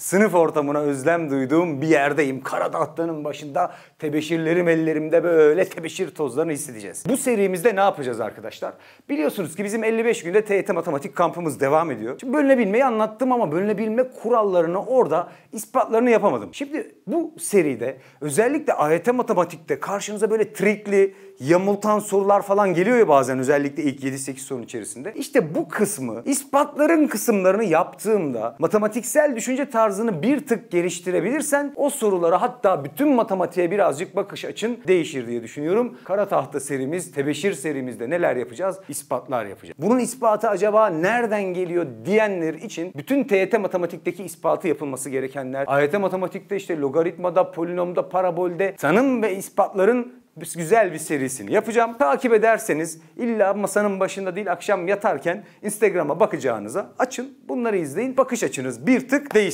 sınıf ortamına özlem duyduğum bir yerdeyim. Karada tahtanın başında tebeşirlerim ellerimde böyle tebeşir tozlarını hissedeceğiz. Bu serimizde ne yapacağız arkadaşlar? Biliyorsunuz ki bizim 55 günde TYT e matematik kampımız devam ediyor. Şimdi bölünebilmeyi anlattım ama bölünebilme kurallarını orada ispatlarını yapamadım. Şimdi bu seride özellikle AYT matematikte karşınıza böyle trikli, yamultan sorular falan geliyor ya bazen özellikle ilk 7-8 sorun içerisinde. İşte bu kısmı ispatların kısımlarını yaptığımda matematiksel düşünce tarzı tarzını bir tık geliştirebilirsen o sorulara hatta bütün matematiğe birazcık bakış açın değişir diye düşünüyorum. Kara tahta serimiz, tebeşir serimizde neler yapacağız? İspatlar yapacağız. Bunun ispatı acaba nereden geliyor diyenler için bütün TYT matematikteki ispatı yapılması gerekenler. AYT matematikte işte logaritmada, polinomda, parabolde tanım ve ispatların güzel bir serisini yapacağım. Takip ederseniz illa masanın başında değil akşam yatarken Instagram'a bakacağınıza açın bunları izleyin. Bakış açınız bir tık değişsin.